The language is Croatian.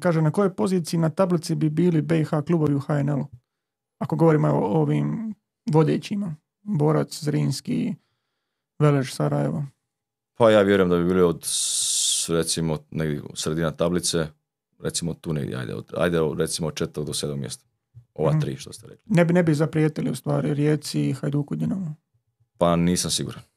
kaže na kojoj poziciji na tablici bi bili BH klubovi u HNL-u? Ako govorimo o ovim vodećima, Borac, Zrinski, Velež, Sarajevo. Pa ja vjerujem da bi bili od recimo negdje sredina tablice, recimo tu negdje, ajde, ajde recimo od četvrtog do sedmog mjesta. Ova mm. tri što ste rekli. Ne bi, ne bi zaprijetili u stvari Rijeci i Hajduku Dinamu? Pa nisam siguran.